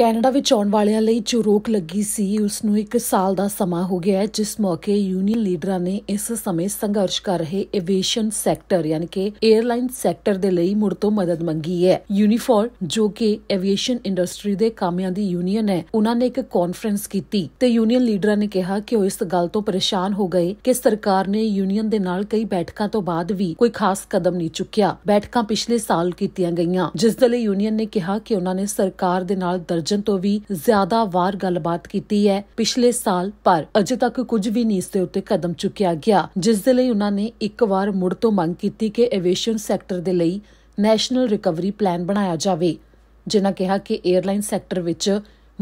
Canada ਵਿੱਚ ਆਉਣ ਵਾਲਿਆਂ ਲਈ ਜੋ ਰੋਕ ਲੱਗੀ ਸੀ ਉਸ ਨੂੰ 1 ਸਾਲ ਦਾ ਸਮਾਂ ਹੋ ਗਿਆ ਹੈ ਜਿਸ ਮੌਕੇ ਯੂਨੀਅਨ ਲੀਡਰਾਂ ਨੇ ਇਸ ਸਮੇਂ ਸੰਘਰਸ਼ ਕਰ ਰਹੇ ਐਵੀਏਸ਼ਨ ਸੈਕਟਰ ਯਾਨੀ ਕਿ 에ਅਰਲਾਈਨ ਸੈਕਟਰ ਦੇ ਲਈ ਮੁੜ ਤੋਂ ਮਦਦ ਮੰਗੀ ਹੈ ਯੂਨੀਫੋਰ ਜੋ ਕਿ ਐਵੀਏਸ਼ਨ ਇੰਡਸਟਰੀ ਦੇ ਕਾਮਿਆਂ ਦੀ ਯੂਨੀਅਨ ਹੈ ਉਹਨਾਂ ਨੇ ਇੱਕ ਕਾਨਫਰੰਸ ਕੀਤੀ ਤੇ ਯੂਨੀਅਨ ਲੀਡਰਾਂ ਨੇ ਕਿਹਾ ਕਿ ਉਹ ਇਸ ਗੱਲ ਤੋਂ ਪਰੇਸ਼ਾਨ ਹੋ ਗਏ ਕਿ ਸਰਕਾਰ ਨੇ ਯੂਨੀਅਨ ਦੇ ਨਾਲ ਕਈ ਬੈਠਕਾਂ ਤੋਂ ਬਾਅਦ ਵੀ ਕੋਈ ਖਾਸ ਕਦਮ ਨਹੀਂ ਚੁੱਕਿਆ ਬੈਠਕਾਂ ਪਿਛਲੇ ਸਾਲ ਕੀਤੀਆਂ ਗਈਆਂ ਜਿਸ ਦੇ ਲਈ ਯੂਨੀਅਨ ਨੇ ਕਿਹਾ ਕਿ ਉਹਨਾਂ ਨੇ ਸਰਕਾਰ ਦੇ ਨਾਲ ਦਰਜ ਵਜਨ ਤੋਂ ਵੀ ਜ਼ਿਆਦਾ ਵਾਰ ਗੱਲਬਾਤ ਕੀਤੀ ਹੈ ਪਿਛਲੇ ਸਾਲ ਪਰ ਅਜੇ ਤੱਕ ਕੁਝ ਵੀ ਨਹੀਂ ਇਸ ਦੇ ਉੱਤੇ ਕਦਮ ਚੁੱਕਿਆ ਗਿਆ ਜਿਸ ਦੇ ਲਈ ਉਹਨਾਂ ਨੇ ਇੱਕ ਵਾਰ ਮੁੜ ਤੋਂ ਮੰਗ ਕੀਤੀ ਕਿ ਐਵੀਏਸ਼ਨ ਸੈਕਟਰ ਦੇ ਲਈ ਨੈਸ਼ਨਲ ਰਿਕਵਰੀ ਪਲਾਨ ਬਣਾਇਆ ਜਾਵੇ ਜਿਨ੍ਹਾਂ ਕਿਹਾ ਕਿ 에ਅਰਲਾਈਨ ਸੈਕਟਰ ਵਿੱਚ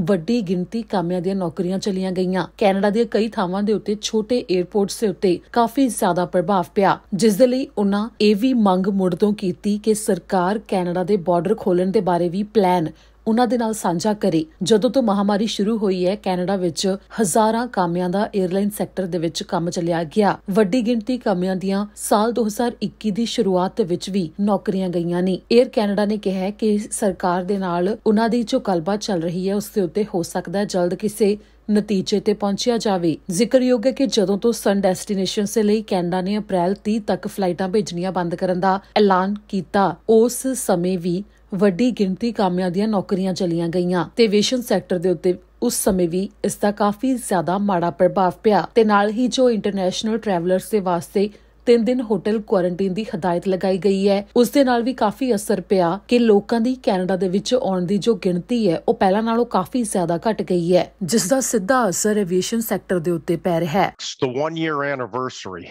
ਵੱਡੀ ਗਿਣਤੀ ਕਾਮਿਆਂ ਦੀਆਂ ਨੌਕਰੀਆਂ ਚਲੀਆਂ ਗਈਆਂ ਕੈਨੇਡਾ ਦੇ ਕਈ ਥਾਵਾਂ ਦੇ ਉੱਤੇ ਛੋਟੇ 에ਅਰਪੋਰਟਸ ਦੇ ਉੱਤੇ ਕਾਫੀ ਜ਼ਿਆਦਾ ਪ੍ਰਭਾਵ ਪਿਆ ਜਿਸ ਦੇ ਲਈ ਉਹਨਾਂ ਇਹ ਵੀ ਮੰਗ ਮੁੜ ਤੋਂ ਕੀਤੀ ਕਿ ਸਰਕਾਰ ਕੈਨੇਡਾ ਦੇ ਬਾਰਡਰ ਖੋਲਣ ਦੇ ਬਾਰੇ ਵੀ ਪਲਾਨ ਉਹਨਾਂ ਦੇ ਨਾਲ ਸਾਂਝਾ ਕਰੇ ਜਦੋਂ ਤੋਂ ਮਹਾਮਾਰੀ ਸ਼ੁਰੂ ਹੋਈ ਹੈ ਕੈਨੇਡਾ ਵਿੱਚ ਹਜ਼ਾਰਾਂ ਕਾਮਿਆਂ ਦਾ 에ਅਰਲਾਈਨ ਸੈਕਟਰ ਦੇ ਵਿੱਚ ਕੰਮ ਚੱਲਿਆ ਗਿਆ ਵੱਡੀ ਗਿਣਤੀ ਕਾਮਿਆਂ ਦੀਆਂ ਸਾਲ 2021 ਦੀ ਸ਼ੁਰੂਆਤ ਦੇ ਵਿੱਚ ਵੀ ਨੌਕਰੀਆਂ ਗਈਆਂ ਨੇ 에ਅਰ ਕੈਨੇਡਾ ਨੇ ਕਿਹਾ ਹੈ ਕਿ ਸਰਕਾਰ ਦੇ ਨਾਲ ਉਹਨਾਂ ਦੀ ਜੋ ਗੱਲਬਾਤ ਚੱਲ ਰਹੀ ਹੈ ਉਸ ਦੇ ਉੱਤੇ ਹੋ ਸਕਦਾ ਹੈ ਜਲਦ ਕਿਸੇ ਨਤੀਜੇ ਤੇ ਪਹੁੰਚਿਆ ਜਾਵੇ ਜ਼ਿਕਰਯੋਗ ਹੈ ਕਿ ਜਦੋਂ ਤੋਂ ਸਨ ਡੈਸਟੀਨੇਸ਼ਨਸ ਦੇ ਲਈ ਕੈਨੇਡਾ ਨੇ ਅਪ੍ਰੈਲ 30 ਤੱਕ ਫਲਾਈਟਾਂ ਭੇਜਣੀਆਂ ਬੰਦ ਕਰਨ ਦਾ ਐਲਾਨ ਕੀਤਾ ਉਸ ਸਮੇਂ ਵੀ ਵੱਡੀ ਗਿਣਤੀ ਕਾਮਿਆਂ ਦੀਆਂ ਨੌਕਰੀਆਂ ਚਲੀਆਂ ਗਈਆਂ ਤੇ ਵੇਸ਼ਨ ਸੈਕਟਰ ਦੇ ਉੱਤੇ ਉਸ ਸਮੇਂ ਵੀ ਇਸ ਦਾ ਕਾਫੀ ਜ਼ਿਆਦਾ ਮਾੜਾ ਪ੍ਰਭਾਵ ਪਿਆ ਤੇ ਨਾਲ ਹੀ ਜੋ ਇੰਟਰਨੈਸ਼ਨਲ ਟਰੈਵਲਰਸ ਦੇ ਵਾਸਤੇ 3 ਦਿਨ ਹੋਟਲ ਕੁਆਰੰਟਾਈਨ ਦੀ ਹਦਾਇਤ ਲਗਾਈ ਗਈ ਹੈ ਉਸ ਦੇ ਨਾਲ ਵੀ ਕਾਫੀ ਅਸਰ ਪਿਆ ਕਿ ਲੋਕਾਂ ਦੀ ਕੈਨੇਡਾ ਦੇ ਵਿੱਚ ਆਉਣ ਦੀ ਜੋ ਗਿਣਤੀ ਹੈ ਉਹ ਪਹਿਲਾਂ ਨਾਲੋਂ ਕਾਫੀ ਜ਼ਿਆਦਾ ਘਟ ਗਈ ਹੈ ਜਿਸ ਦਾ ਸਿੱਧਾ ਅਸਰ ਐਵੀਏਸ਼ਨ ਸੈਕਟਰ ਦੇ ਉੱਤੇ ਪੈ ਰਿਹਾ ਹੈ the 1 year anniversary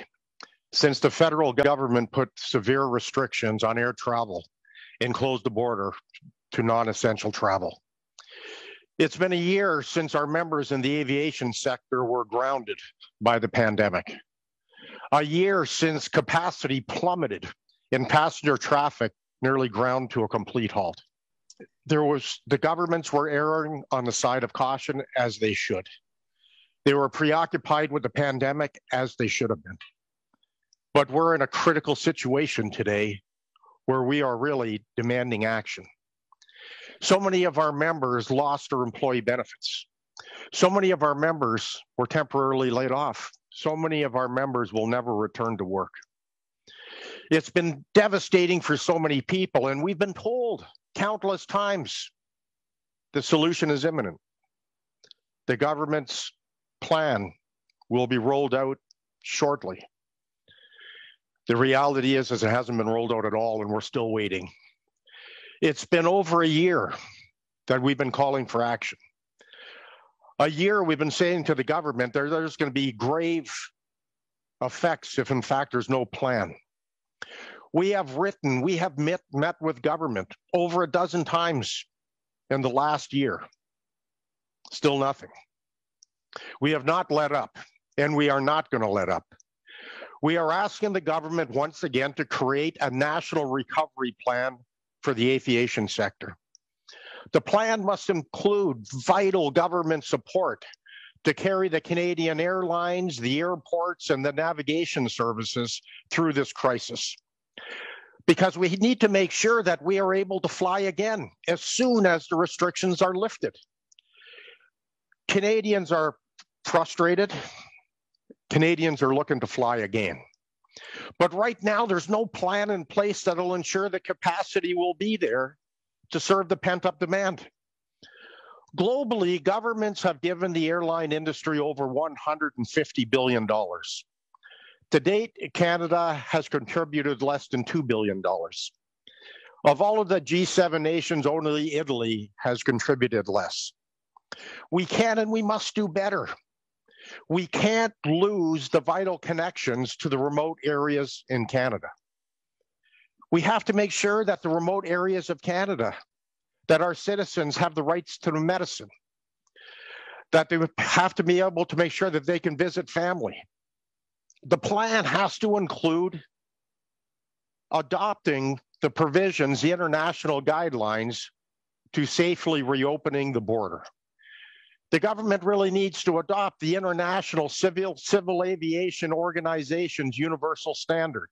since the federal government put severe restrictions on air travel and close the border to non essential travel. It's been a year since our members in the aviation sector were grounded by the pandemic, a year since capacity plummeted and passenger traffic nearly ground to a complete halt. There was the governments were erring on the side of caution as they should. They were preoccupied with the pandemic as they should have been. But we're in a critical situation today where we are really demanding action. So many of our members lost their employee benefits. So many of our members were temporarily laid off. So many of our members will never return to work. It's been devastating for so many people, and we've been told countless times the solution is imminent. The government's plan will be rolled out shortly. The reality is, is it hasn't been rolled out at all, and we're still waiting. It's been over a year that we've been calling for action. A year we've been saying to the government there, there's going to be grave effects if, in fact, there's no plan. We have written, we have met, met with government over a dozen times in the last year. Still nothing. We have not let up, and we are not going to let up. We are asking the government once again to create a national recovery plan for the aviation sector. The plan must include vital government support to carry the Canadian airlines, the airports, and the navigation services through this crisis. Because we need to make sure that we are able to fly again as soon as the restrictions are lifted. Canadians are frustrated, Canadians are looking to fly again. But right now, there's no plan in place that'll ensure the capacity will be there to serve the pent up demand. Globally, governments have given the airline industry over $150 billion. To date, Canada has contributed less than $2 billion. Of all of the G7 nations, only Italy has contributed less. We can and we must do better we can't lose the vital connections to the remote areas in Canada. We have to make sure that the remote areas of Canada, that our citizens have the rights to the medicine, that they have to be able to make sure that they can visit family. The plan has to include adopting the provisions, the international guidelines to safely reopening the border the government really needs to adopt the international civil civil aviation organization's universal standard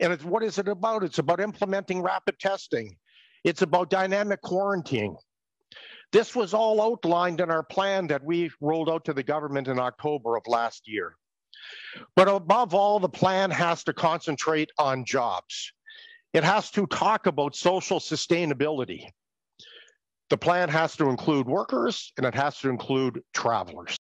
and what is it about it's about implementing rapid testing it's about dynamic quarantine this was all outlined in our plan that we rolled out to the government in october of last year but above all the plan has to concentrate on jobs it has to talk about social sustainability the plan has to include workers and it has to include travelers.